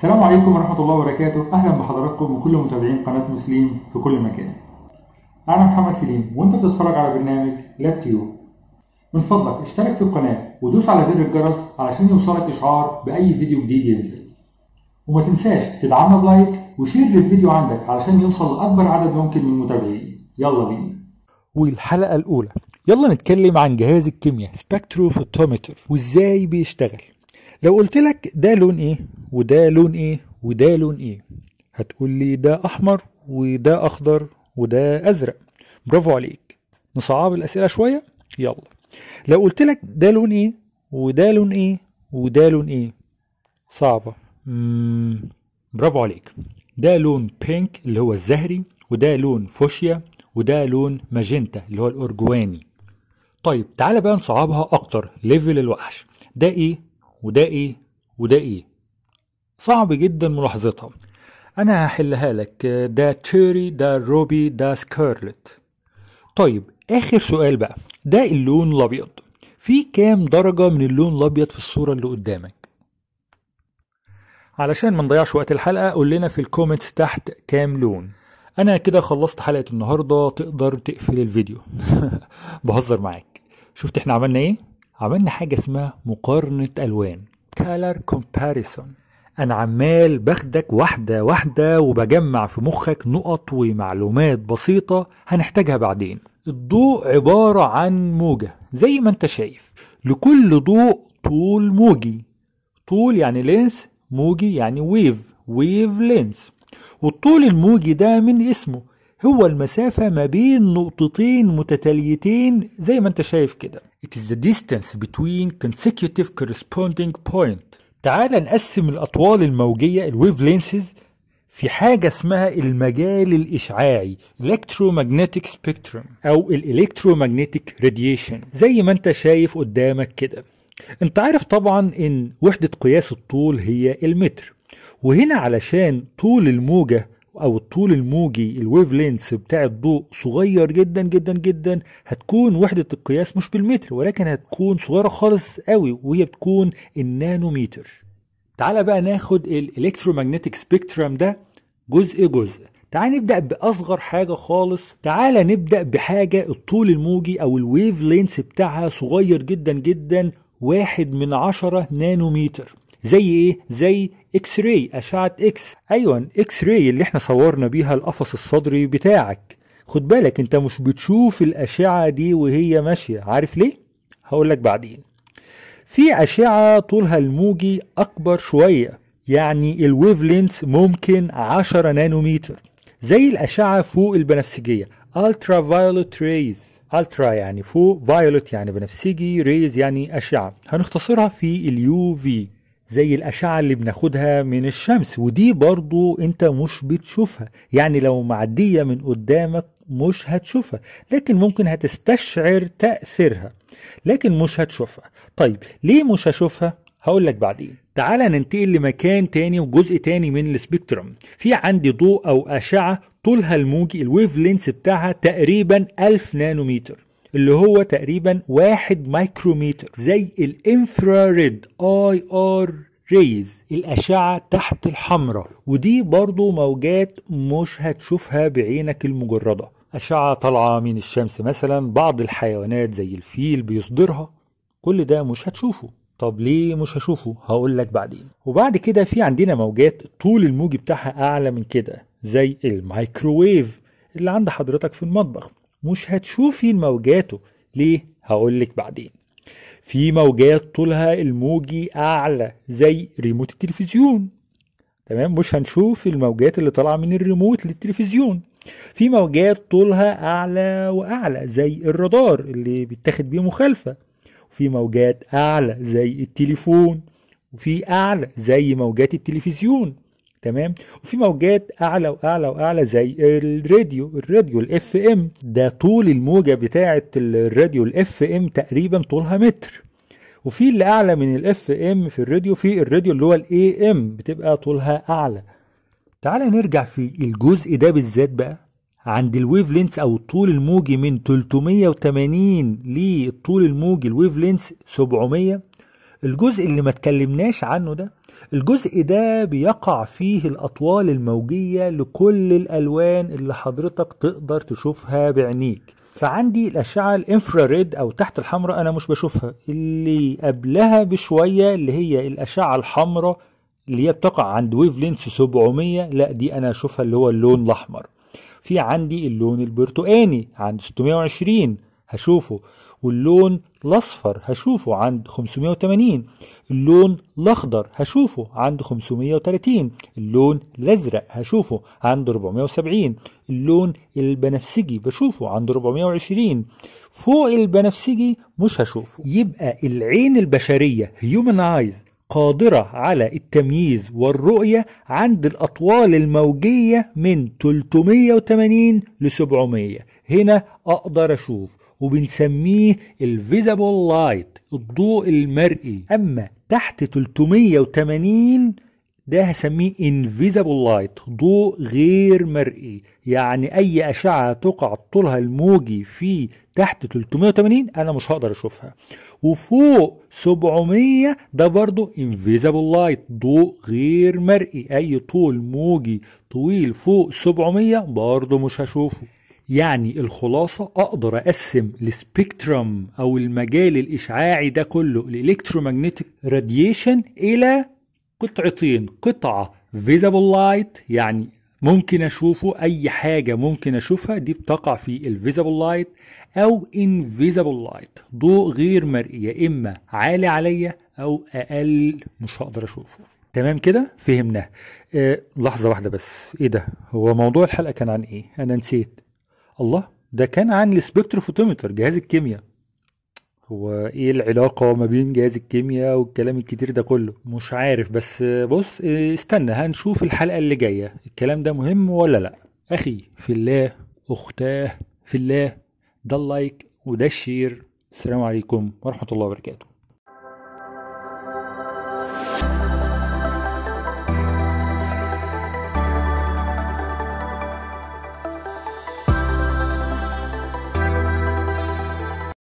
السلام عليكم ورحمة الله وبركاته أهلا بحضراتكم وكل متابعين قناة مسلم في كل مكان أنا محمد سليم وأنت بتتفرج على برنامج لاب تيو من فضلك اشترك في القناة ودوس على زر الجرس علشان يوصلك إشعار بأي فيديو جديد ينزل وما تنساش تدعمنا بلايك وشير للفيديو عندك علشان يوصل لأكبر عدد ممكن من المتابعين يلا بينا والحلقة الأولى يلا نتكلم عن جهاز الكيمياء سبكتروفوتومتر وإزاي بيشتغل لو قلت لك ده لون ايه وده لون ايه وده لون ايه هتقول لي ده احمر وده اخضر وده ازرق برافو عليك نصعب الاسئله شويه يلا لو قلت لك ده لون ايه وده لون ايه وده لون ايه صعبه مم. برافو عليك ده لون بينك اللي هو الزهري وده لون فوشيا وده لون ماجنتا اللي هو الأرجواني طيب تعالى بقى نصعبها أكتر ليفل الوحش ده إيه وده ايه وده ايه صعب جدا ملاحظتها انا هحلها لك ده تشيري ده روبي ده سكارلت طيب اخر سؤال بقى ده اللون الابيض في كام درجة من اللون الابيض في الصورة اللي قدامك علشان ما نضيعش وقت الحلقة قول لنا في الكومنتس تحت كام لون انا كده خلصت حلقة النهاردة تقدر تقفل الفيديو بهزر معاك شفت احنا عملنا ايه عملنا حاجة اسمها مقارنة ألوان color comparison أنا عمال باخدك واحدة واحدة وبجمع في مخك نقط ومعلومات بسيطة هنحتاجها بعدين الضوء عبارة عن موجة زي ما انت شايف لكل ضوء طول موجي طول يعني لينس موجي يعني ويف ويف لينس والطول الموجي ده من اسمه هو المسافة ما بين نقطتين متتاليتين زي ما انت شايف كده It is the distance between consecutive corresponding point. تعال نقسم الأطوال الموجية الويف لينسز في حاجة اسمها المجال الإشعاعي Electromagnetic Spectrum أو Electromagnetic Radiation زي ما أنت شايف قدامك كده أنت عارف طبعا إن وحدة قياس الطول هي المتر وهنا علشان طول الموجة او الطول الموجي الويف لينس بتاع الضوء صغير جدا جدا جدا هتكون وحده القياس مش بالمتر ولكن هتكون صغيره خالص قوي وهي بتكون النانوميتر تعال بقى ناخد ماجنتيك سبيكترم ده جزء جزء تعال نبدأ بأصغر حاجة خالص تعال نبدأ بحاجة الطول الموجي أو الويف لينس بتاعها صغير جدا جدا واحد من عشرة نانوميتر زي ايه؟ زي اكس راي اشعه اكس ايوه اكس راي اللي احنا صورنا بيها القفص الصدري بتاعك خد بالك انت مش بتشوف الاشعه دي وهي ماشيه عارف ليه هقول لك بعدين في اشعه طولها الموجي اكبر شويه يعني الويف ممكن 10 نانومتر زي الاشعه فوق البنفسجيه الترا فيولوت ريز الترا يعني فوق فيولوت يعني بنفسجي ريز يعني اشعه هنختصرها في اليو في زي الأشعة اللي بناخدها من الشمس ودي برضو أنت مش بتشوفها يعني لو معدية من قدامك مش هتشوفها لكن ممكن هتستشعر تأثيرها لكن مش هتشوفها طيب ليه مش هشوفها؟ هقول لك بعدين تعالى ننتقل لمكان تاني وجزء تاني من السبيكترم في عندي ضوء أو أشعة طولها الموجي الويف لينس بتاعها تقريبا 1000 نانومتر اللي هو تقريبا واحد مايكروميتر زي الانفراريد اي ار ريز الأشعة تحت الحمراء ودي برضو موجات مش هتشوفها بعينك المجردة أشعة طالعة من الشمس مثلا بعض الحيوانات زي الفيل بيصدرها كل ده مش هتشوفه طب ليه مش هشوفه هقول لك بعدين وبعد كده في عندنا موجات طول الموج بتاعها اعلى من كده زي المايكروويف اللي عند حضرتك في المطبخ مش هتشوفي موجاته ليه هقولك بعدين في موجات طولها الموجي اعلى زي ريموت التلفزيون تمام مش هنشوف الموجات اللي طالعه من الريموت للتلفزيون في موجات طولها اعلى واعلى زي الرادار اللي بيتاخد بيه مخالفه وفي موجات اعلى زي التليفون وفي اعلى زي موجات التلفزيون تمام وفي موجات اعلى واعلى واعلى زي الراديو الراديو الاف ام ده طول الموجه بتاعه الراديو الاف ام تقريبا طولها متر وفي اللي اعلى من الاف ام في الراديو في الراديو اللي هو الاي ام بتبقى طولها اعلى تعالى نرجع في الجزء ده بالذات بقى عند الويف لينس او الطول الموجي من 380 للطول الموجي الويف لينس 700 الجزء اللي ما اتكلمناش عنه ده الجزء ده بيقع فيه الأطوال الموجية لكل الألوان اللي حضرتك تقدر تشوفها بعينيك فعندي الأشعة الانفراريد أو تحت الحمراء أنا مش بشوفها اللي قبلها بشوية اللي هي الأشعة الحمراء اللي هي بتقع عند ويف لينس 700 لا دي أنا أشوفها اللي هو اللون الأحمر في عندي اللون البرتقاني عند 620 هشوفه واللون الأصفر هشوفه عند 580 اللون الأخضر هشوفه عند 530 اللون الأزرق هشوفه عند 470 اللون البنفسجي بشوفه عند 420 فوق البنفسجي مش هشوفه يبقى العين البشرية هيومن ايز قادرة على التمييز والرؤية عند الأطوال الموجية من 380 ل 700 هنا أقدر أشوف وبنسميه الفيزابل لايت الضوء المرئي اما تحت 380 ده هسميه انفيزابل لايت ضوء غير مرئي يعني اي اشعه تقع طولها الموجي في تحت 380 انا مش هقدر اشوفها وفوق 700 ده برضو انفيزابل لايت ضوء غير مرئي اي طول موجي طويل فوق 700 برضو مش هشوفه يعني الخلاصة أقدر أقسم السبيكترم أو المجال الإشعاعي ده كله الإلكترومغنيتيك راديشن إلى قطعتين قطعة visible light يعني ممكن أشوفه أي حاجة ممكن أشوفها دي بتقع في الفيزابل لايت أو انفيزابل لايت ضوء غير مرئي يا إما عالي عليا أو أقل مش هقدر أشوفه تمام كده فهمناه آه لحظة واحدة بس إيه ده هو موضوع الحلقة كان عن إيه أنا نسيت الله ده كان عن السبكتروفوتومتر جهاز الكيمياء هو ايه العلاقة ما بين جهاز الكيمياء والكلام الكتير ده كله مش عارف بس بص آه، استنى هنشوف الحلقة اللي جاية الكلام ده مهم ولا لا اخي في الله اختاه في الله ده اللايك وده الشير السلام عليكم ورحمة الله وبركاته